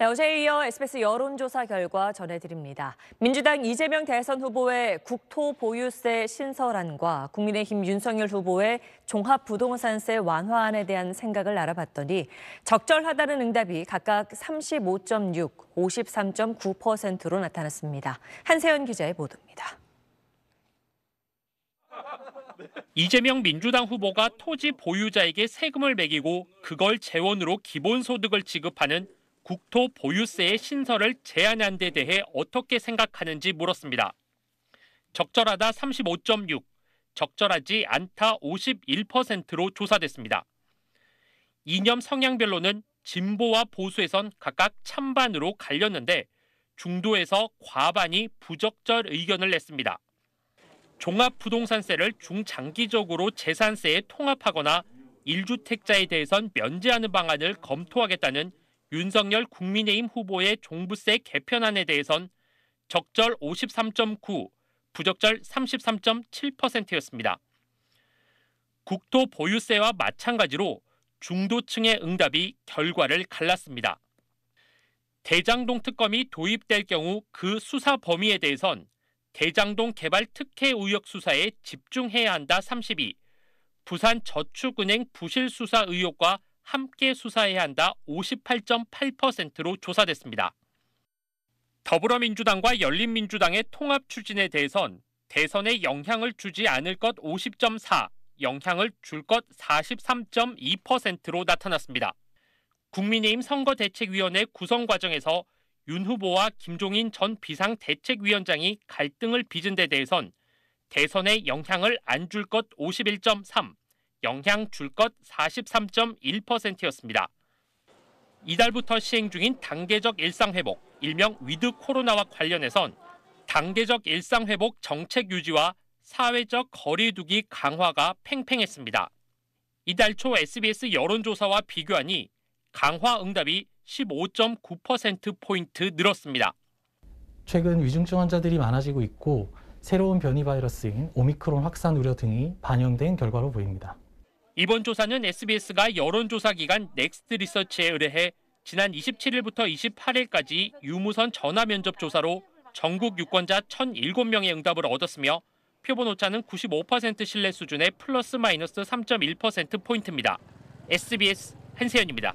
네, 어제 이어 SBS 여론조사 결과 전해드립니다. 민주당 이재명 대선 후보의 국토보유세 신설안과 국민의힘 윤석열 후보의 종합부동산세 완화안에 대한 생각을 알아봤더니 적절하다는 응답이 각각 35.6, 53.9%로 나타났습니다. 한세연 기자의 보도입니다. 이재명 민주당 후보가 토지 보유자에게 세금을 매기고 그걸 재원으로 기본소득을 지급하는 국토 보유세의 신설을 제한한 데 대해 어떻게 생각하는지 물었습니다. 적절하다 35.6, 적절하지 않다 51%로 조사됐습니다. 이념 성향별로는 진보와 보수에선 각각 찬반으로 갈렸는데 중도에서 과반이 부적절 의견을 냈습니다. 종합부동산세를 중장기적으로 재산세에 통합하거나 1주택자에 대해선 면제하는 방안을 검토하겠다는 윤석열 국민의힘 후보의 종부세 개편안에 대해선 적절 53.9, 부적절 33.7%였습니다. 국토 보유세와 마찬가지로 중도층의 응답이 결과를 갈랐습니다. 대장동 특검이 도입될 경우 그 수사 범위에 대해선 대장동 개발 특혜 의혹 수사에 집중해야 한다 32, 부산 저축은행 부실 수사 의혹과 함께 수사해야 한다 58.8%로 조사됐습니다. 더불어민주당과 열린민주당의 통합 추진에 대해선 대선에 영향을 주지 않을 것 50.4, 영향을 줄 것 43.2%로 나타났습니다. 국민의힘 선거대책위원회 구성 과정에서 윤 후보와 김종인 전 비상대책위원장이 갈등을 빚은 데 대해선 대선에 영향을 안 줄 것 51.3, 영향 줄 것 43.1%였습니다. 이달부터 시행 중인 단계적 일상 회복, 일명 위드 코로나와 관련해선 단계적 일상 회복 정책 유지와 사회적 거리두기 강화가 팽팽했습니다. 이달 초 SBS 여론조사와 비교하니 강화 응답이 15.9%포인트 늘었습니다. 최근 위중증 환자들이 많아지고 있고 새로운 변이 바이러스인 오미크론 확산 우려 등이 반영된 결과로 보입니다. 이번 조사는 SBS가 여론조사 기관 넥스트 리서치에 의뢰해 지난 27일부터 28일까지 유무선 전화 면접 조사로 전국 유권자 1,007명의 응답을 얻었으며 표본 오차는 95% 신뢰 수준의 플러스 마이너스 3.1%포인트입니다. SBS 한세현입니다.